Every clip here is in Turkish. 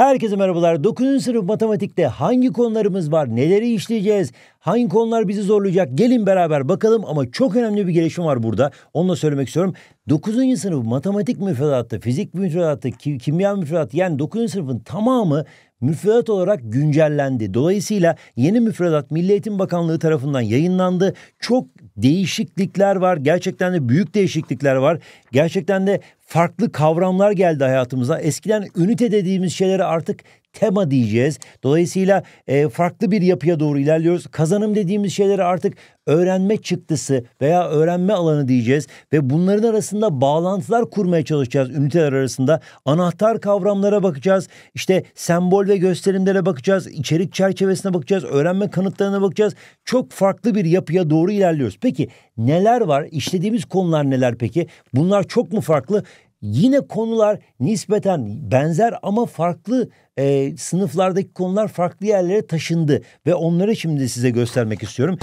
Herkese merhabalar. 9. sınıf matematikte hangi konularımız var? Neleri işleyeceğiz? Hangi konular bizi zorlayacak? Gelin beraber bakalım ama çok önemli bir gelişme var burada. Onu da söylemek istiyorum. 9. sınıf matematik müfredatı, fizik müfredatı, kimya müfredatı yani 9. sınıfın tamamı müfredat olarak güncellendi. Dolayısıyla yeni müfredat Milli Eğitim Bakanlığı tarafından yayınlandı. Çok değişiklikler var. Gerçekten de büyük değişiklikler var. Gerçekten de farklı kavramlar geldi hayatımıza. Eskiden ünite dediğimiz şeyleri artık tema diyeceğiz. Dolayısıyla e, farklı bir yapıya doğru ilerliyoruz. Kazanım dediğimiz şeyleri artık öğrenme çıktısı veya öğrenme alanı diyeceğiz ve bunların arasında bağlantılar kurmaya çalışacağız üniteler arasında. Anahtar kavramlara bakacağız. İşte sembol ve gösterimlere bakacağız. İçerik çerçevesine bakacağız. Öğrenme kanıtlarına bakacağız. Çok farklı bir yapıya doğru ilerliyoruz. Peki neler var? İşlediğimiz konular neler peki? Bunlar çok mu farklı? Yine konular nispeten benzer ama farklı e, sınıflardaki konular farklı yerlere taşındı ve onları şimdi size göstermek istiyorum.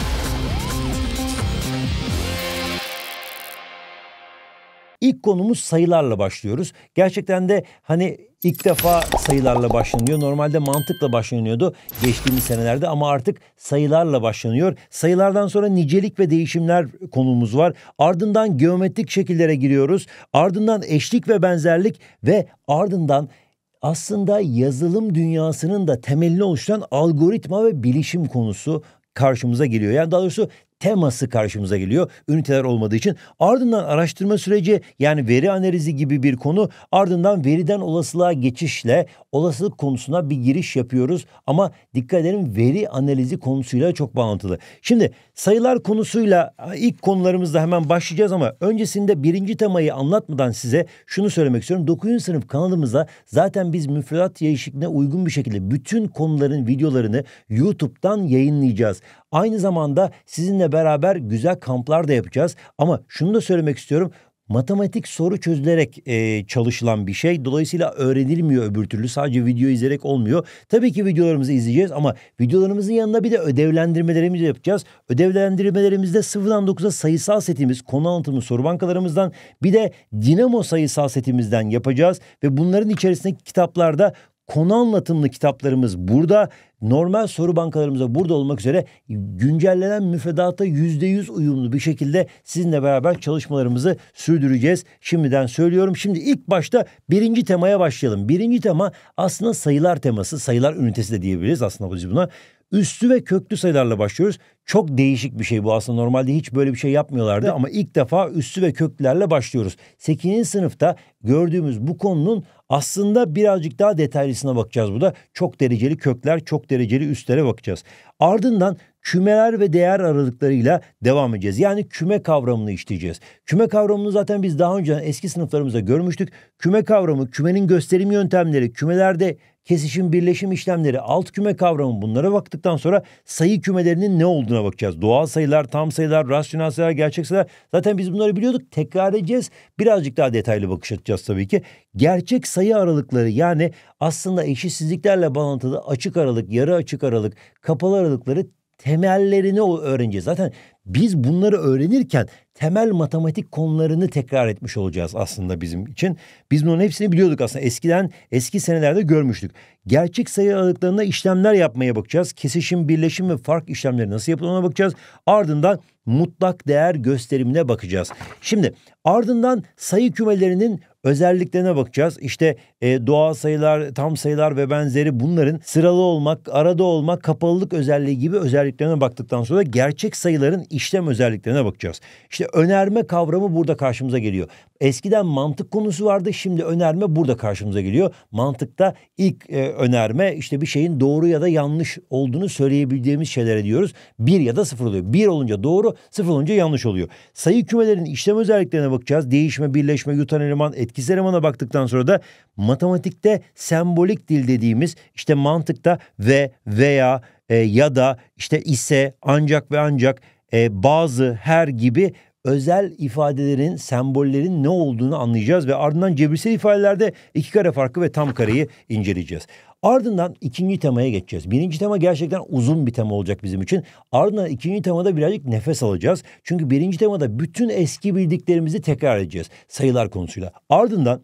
İlk konumuz sayılarla başlıyoruz. Gerçekten de hani ilk defa sayılarla başlanıyor. Normalde mantıkla başlanıyordu geçtiğimiz senelerde ama artık sayılarla başlanıyor. Sayılardan sonra nicelik ve değişimler konumuz var. Ardından geometrik şekillere giriyoruz. Ardından eşlik ve benzerlik ve ardından aslında yazılım dünyasının da temelini oluşturan algoritma ve bilişim konusu karşımıza geliyor. Yani daha doğrusu teması karşımıza geliyor üniteler olmadığı için. Ardından araştırma süreci yani veri analizi gibi bir konu ardından veriden olasılığa geçişle olasılık konusuna bir giriş yapıyoruz ama dikkat edelim veri analizi konusuyla çok bağlantılı. Şimdi sayılar konusuyla ilk konularımızda hemen başlayacağız ama öncesinde birinci temayı anlatmadan size şunu söylemek istiyorum. 9. sınıf kanalımızda zaten biz müfredat değişikliğine uygun bir şekilde bütün konuların videolarını YouTube'dan yayınlayacağız. Aynı zamanda sizinle beraber güzel kamplar da yapacağız. Ama şunu da söylemek istiyorum matematik soru çözülerek e, çalışılan bir şey. Dolayısıyla öğrenilmiyor öbür türlü. Sadece video izleyerek olmuyor. Tabii ki videolarımızı izleyeceğiz ama videolarımızın yanında bir de ödevlendirmelerimizi yapacağız. Ödevlendirmelerimizde 0'dan 9'a sayısal setimiz, konu anlatımı soru bankalarımızdan bir de dinamo sayısal setimizden yapacağız ve bunların içerisindeki kitaplarda konu anlatımlı kitaplarımız burada normal soru bankalarımıza burada olmak üzere güncellenen müfredata yüzde yüz uyumlu bir şekilde sizinle beraber çalışmalarımızı sürdüreceğiz. Şimdiden söylüyorum. Şimdi ilk başta birinci temaya başlayalım. Birinci tema aslında sayılar teması, sayılar ünitesi de diyebiliriz aslında biz buna. Üstü ve köklü sayılarla başlıyoruz. Çok değişik bir şey bu aslında. Normalde hiç böyle bir şey yapmıyorlardı ama ilk defa üstü ve köklerle başlıyoruz. 8. sınıfta gördüğümüz bu konunun aslında birazcık daha detaylısına bakacağız burada. Çok dereceli kökler, çok dereceli üstlere bakacağız. Ardından kümeler ve değer aralıklarıyla devam edeceğiz. Yani küme kavramını işleyeceğiz. Küme kavramını zaten biz daha önce eski sınıflarımızda görmüştük. Küme kavramı, kümenin gösterim yöntemleri, kümelerde kesişim, birleşim işlemleri, alt küme kavramı bunlara baktıktan sonra sayı kümelerinin ne olduğuna bakacağız. Doğal sayılar, tam sayılar, rasyonel sayılar, gerçek sayılar. Zaten biz bunları biliyorduk. Tekrar edeceğiz. Birazcık daha detaylı bakış atacağız tabii ki. Gerçek sayı aralıkları yani aslında eşitsizliklerle bağlantılı açık aralık, yarı açık aralık, kapalı aralıkları temellerini öğreneceğiz. Zaten biz bunları öğrenirken temel matematik konularını tekrar etmiş olacağız aslında bizim için. Biz bunun hepsini biliyorduk aslında. Eskiden eski senelerde görmüştük. Gerçek sayı aralıklarında işlemler yapmaya bakacağız. Kesişim, birleşim ve fark işlemleri nasıl yapılana bakacağız. Ardından mutlak değer gösterimine bakacağız. Şimdi ardından sayı kümelerinin özelliklerine bakacağız. İşte e, doğal sayılar, tam sayılar ve benzeri bunların sıralı olmak, arada olmak, kapalılık özelliği gibi özelliklerine baktıktan sonra gerçek sayıların işlem özelliklerine bakacağız. İşte önerme kavramı burada karşımıza geliyor. Eskiden mantık konusu vardı, şimdi önerme burada karşımıza geliyor. Mantıkta ilk e, önerme işte bir şeyin doğru ya da yanlış olduğunu söyleyebildiğimiz şeylere diyoruz. Bir ya da sıfır oluyor. Bir olunca doğru, sıfır olunca yanlış oluyor. Sayı kümelerinin işlem özelliklerine bakacağız. Değişme, birleşme, yutan eleman, etki Gizem Hanım'a baktıktan sonra da matematikte sembolik dil dediğimiz işte mantıkta ve veya e, ya da işte ise ancak ve ancak e, bazı her gibi özel ifadelerin, sembollerin ne olduğunu anlayacağız ve ardından cebirsel ifadelerde iki kare farkı ve tam kareyi inceleyeceğiz. Ardından ikinci temaya geçeceğiz. Birinci tema gerçekten uzun bir tema olacak bizim için. Ardından ikinci temada birazcık nefes alacağız. Çünkü birinci temada bütün eski bildiklerimizi tekrar edeceğiz sayılar konusuyla. Ardından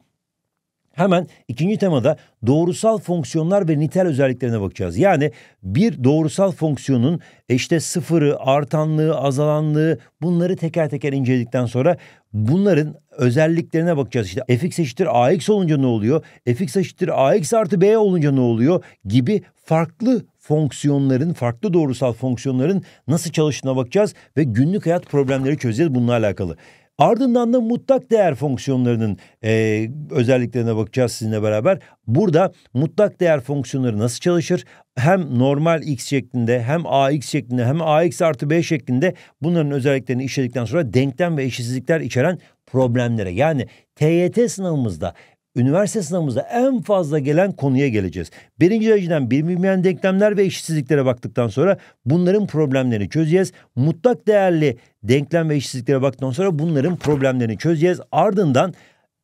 Hemen ikinci temada doğrusal fonksiyonlar ve nitel özelliklerine bakacağız. Yani bir doğrusal fonksiyonun işte sıfırı, artanlığı, azalanlığı bunları teker teker inceledikten sonra Bunların özelliklerine bakacağız. İşte fx eşittir ax olunca ne oluyor? fx eşittir ax artı b olunca ne oluyor? Gibi farklı fonksiyonların, farklı doğrusal fonksiyonların nasıl çalıştığına bakacağız ve günlük hayat problemleri çözeceğiz bununla alakalı. Ardından da mutlak değer fonksiyonlarının e, özelliklerine bakacağız sizinle beraber. Burada mutlak değer fonksiyonları nasıl çalışır? Hem normal x şeklinde hem ax şeklinde hem ax artı b şeklinde bunların özelliklerini işledikten sonra denklem ve eşitsizlikler içeren problemlere yani TYT sınavımızda üniversite sınavımızda en fazla gelen konuya geleceğiz. Birinci dereceden bilinmeyen denklemler ve eşitsizliklere baktıktan sonra bunların problemlerini çözeceğiz. Mutlak değerli denklem ve eşitsizliklere baktıktan sonra bunların problemlerini çözeceğiz. Ardından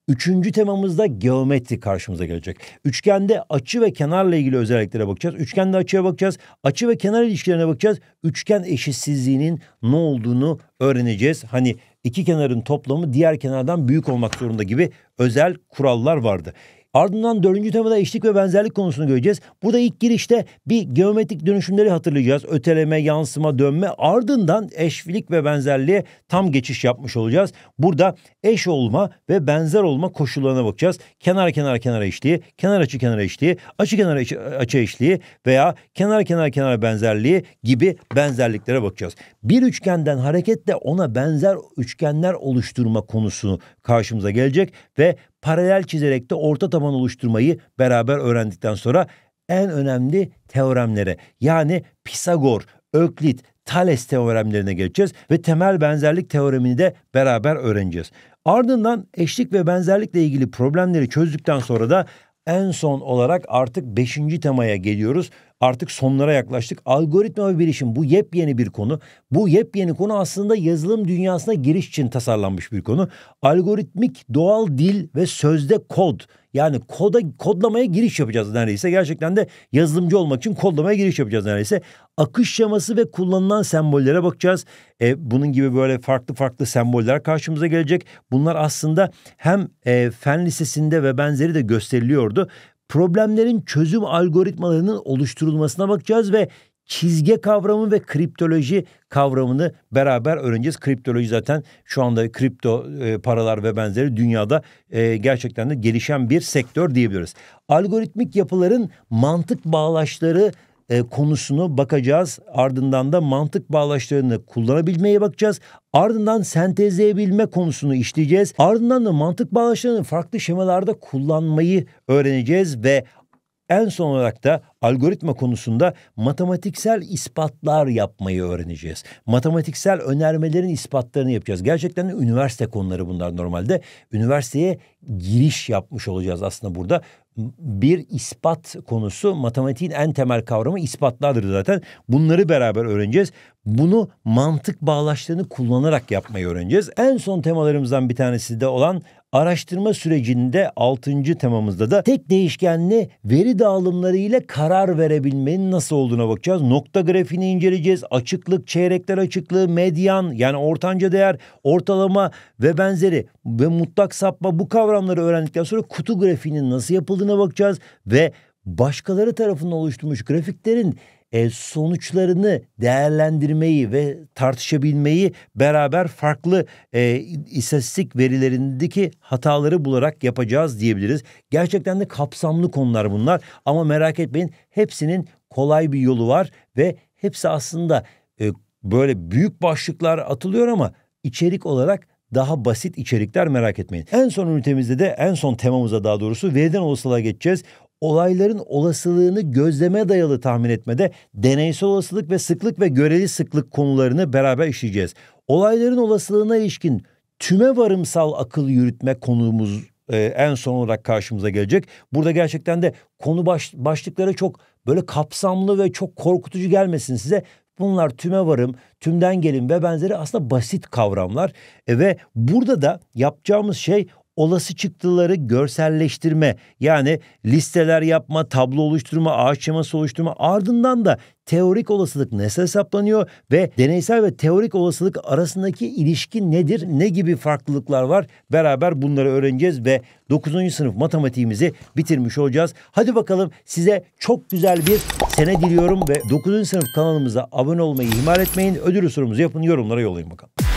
Üçüncü temamızda geometri karşımıza gelecek. Üçgende açı ve kenarla ilgili özelliklere bakacağız. Üçgende açıya bakacağız. Açı ve kenar ilişkilerine bakacağız. Üçgen eşitsizliğinin ne olduğunu öğreneceğiz. Hani iki kenarın toplamı diğer kenardan büyük olmak zorunda gibi özel kurallar vardı. Ardından dördüncü temada eşlik ve benzerlik konusunu göreceğiz. Burada ilk girişte bir geometrik dönüşümleri hatırlayacağız. Öteleme, yansıma, dönme. Ardından eşlik ve benzerliğe tam geçiş yapmış olacağız. Burada eş olma ve benzer olma koşullarına bakacağız. Kenar kenar kenara eşliği, kenar açı kenara eşliği, açı kenar açı, açı eşliği veya kenar kenar kenar benzerliği gibi benzerliklere bakacağız. Bir üçgenden hareketle ona benzer üçgenler oluşturma konusu karşımıza gelecek ve paralel çizerek de orta taban oluşturmayı beraber öğrendikten sonra en önemli teoremlere yani Pisagor, Öklit, Thales teoremlerine geçeceğiz ve temel benzerlik teoremini de beraber öğreneceğiz. Ardından eşlik ve benzerlikle ilgili problemleri çözdükten sonra da en son olarak artık beşinci temaya geliyoruz artık sonlara yaklaştık. Algoritma ve bilişim bu yepyeni bir konu. Bu yepyeni konu aslında yazılım dünyasına giriş için tasarlanmış bir konu. Algoritmik doğal dil ve sözde kod yani koda kodlamaya giriş yapacağız neredeyse. Gerçekten de yazılımcı olmak için kodlamaya giriş yapacağız neredeyse. Akış şeması ve kullanılan sembollere bakacağız. E, bunun gibi böyle farklı farklı semboller karşımıza gelecek. Bunlar aslında hem e, fen lisesinde ve benzeri de gösteriliyordu problemlerin çözüm algoritmalarının oluşturulmasına bakacağız ve çizge kavramı ve kriptoloji kavramını beraber öğreneceğiz. Kriptoloji zaten şu anda kripto e, paralar ve benzeri dünyada e, gerçekten de gelişen bir sektör diyebiliriz. Algoritmik yapıların mantık bağlaçları e, konusunu bakacağız. Ardından da mantık bağlaçlarını kullanabilmeye bakacağız. Ardından sentezleyebilme konusunu işleyeceğiz. Ardından da mantık bağlaçlarını farklı şemalarda kullanmayı öğreneceğiz ve en son olarak da algoritma konusunda matematiksel ispatlar yapmayı öğreneceğiz. Matematiksel önermelerin ispatlarını yapacağız. Gerçekten üniversite konuları bunlar normalde. Üniversiteye giriş yapmış olacağız aslında burada bir ispat konusu matematiğin en temel kavramı ispatlardır zaten. Bunları beraber öğreneceğiz. Bunu mantık bağlaçlarını kullanarak yapmayı öğreneceğiz. En son temalarımızdan bir tanesi de olan Araştırma sürecinde 6. temamızda da tek değişkenli veri dağılımları ile karar verebilmenin nasıl olduğuna bakacağız. Nokta grafiğini inceleyeceğiz. Açıklık, çeyrekler açıklığı, medyan yani ortanca değer, ortalama ve benzeri ve mutlak sapma bu kavramları öğrendikten sonra kutu grafiğinin nasıl yapıldığına bakacağız ve başkaları tarafından oluşturmuş grafiklerin e, sonuçlarını değerlendirmeyi ve tartışabilmeyi beraber farklı e, istatistik verilerindeki hataları bularak yapacağız diyebiliriz. Gerçekten de kapsamlı konular bunlar ama merak etmeyin hepsinin kolay bir yolu var ve hepsi aslında e, böyle büyük başlıklar atılıyor ama içerik olarak daha basit içerikler merak etmeyin. En son ünitemizde de en son temamıza daha doğrusu veriden olasılığa geçeceğiz olayların olasılığını gözleme dayalı tahmin etmede deneysel olasılık ve sıklık ve göreli sıklık konularını beraber işleyeceğiz. Olayların olasılığına ilişkin tüme varımsal akıl yürütme konumuz e, en son olarak karşımıza gelecek. Burada gerçekten de konu baş, başlıkları çok böyle kapsamlı ve çok korkutucu gelmesin size. Bunlar tüme varım, tümden gelin ve benzeri aslında basit kavramlar. E, ve burada da yapacağımız şey olası çıktıları görselleştirme yani listeler yapma, tablo oluşturma, ağaç şeması oluşturma ardından da teorik olasılık nasıl hesaplanıyor ve deneysel ve teorik olasılık arasındaki ilişki nedir? Ne gibi farklılıklar var? Beraber bunları öğreneceğiz ve 9. sınıf matematiğimizi bitirmiş olacağız. Hadi bakalım size çok güzel bir sene diliyorum ve 9. sınıf kanalımıza abone olmayı ihmal etmeyin. Ödül sorumuzu yapın, yorumlara yollayın bakalım.